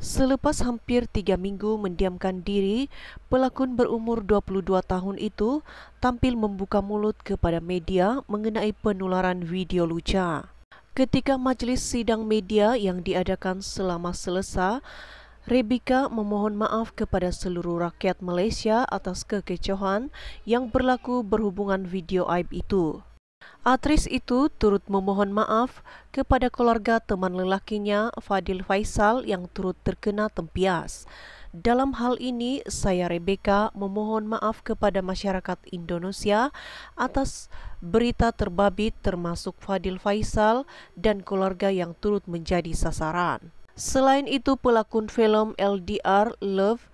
Selepas hampir tiga minggu mendiamkan diri, pelakon berumur 22 tahun itu tampil membuka mulut kepada media mengenai penularan video luca. Ketika majlis sidang media yang diadakan selama selesa, Rebika memohon maaf kepada seluruh rakyat Malaysia atas kekecohan yang berlaku berhubungan video aib itu. Atris itu turut memohon maaf kepada keluarga teman lelakinya Fadil Faisal yang turut terkena tempias. Dalam hal ini, saya Rebecca memohon maaf kepada masyarakat Indonesia atas berita terbabit termasuk Fadil Faisal dan keluarga yang turut menjadi sasaran. Selain itu, pelakon film LDR Love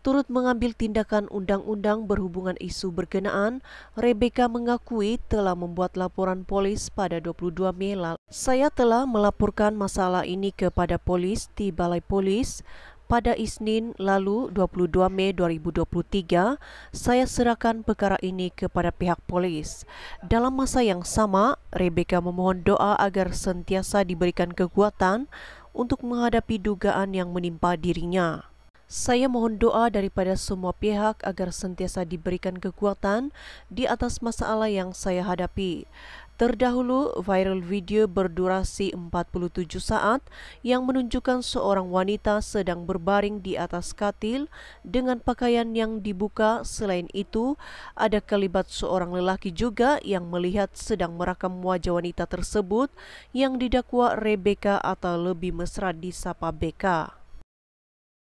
turut mengambil tindakan undang-undang berhubungan isu berkenaan, Rebecca mengakui telah membuat laporan polis pada 22 Mei lalu. Saya telah melaporkan masalah ini kepada polis di Balai Polis. Pada Isnin lalu 22 Mei 2023, saya serahkan perkara ini kepada pihak polis. Dalam masa yang sama, Rebecca memohon doa agar sentiasa diberikan kekuatan untuk menghadapi dugaan yang menimpa dirinya. Saya mohon doa daripada semua pihak agar sentiasa diberikan kekuatan di atas masalah yang saya hadapi. Terdahulu, viral video berdurasi 47 saat yang menunjukkan seorang wanita sedang berbaring di atas katil dengan pakaian yang dibuka. Selain itu, ada kelibat seorang lelaki juga yang melihat sedang merakam wajah wanita tersebut yang didakwa Rebecca atau lebih mesra disapa Becca.